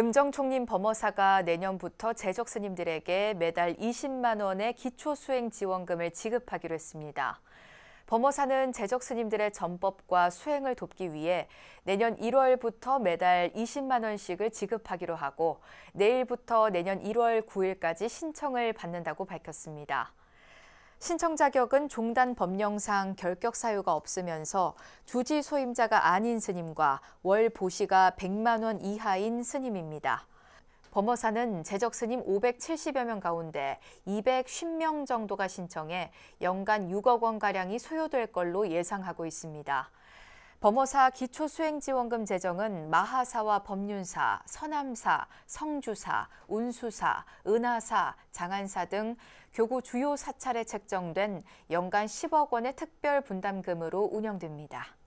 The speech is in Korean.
금정총림 범어사가 내년부터 재적 스님들에게 매달 20만 원의 기초수행 지원금을 지급하기로 했습니다. 범어사는 재적 스님들의 전법과 수행을 돕기 위해 내년 1월부터 매달 20만 원씩을 지급하기로 하고 내일부터 내년 1월 9일까지 신청을 받는다고 밝혔습니다. 신청 자격은 종단 법령상 결격 사유가 없으면서 주지 소임자가 아닌 스님과 월 보시가 100만 원 이하인 스님입니다. 범어사는 재적 스님 570여 명 가운데 210명 정도가 신청해 연간 6억 원가량이 소요될 걸로 예상하고 있습니다. 범어사 기초수행지원금 재정은 마하사와 법륜사, 서남사, 성주사, 운수사, 은하사, 장안사 등 교구 주요 사찰에 책정된 연간 10억 원의 특별 분담금으로 운영됩니다.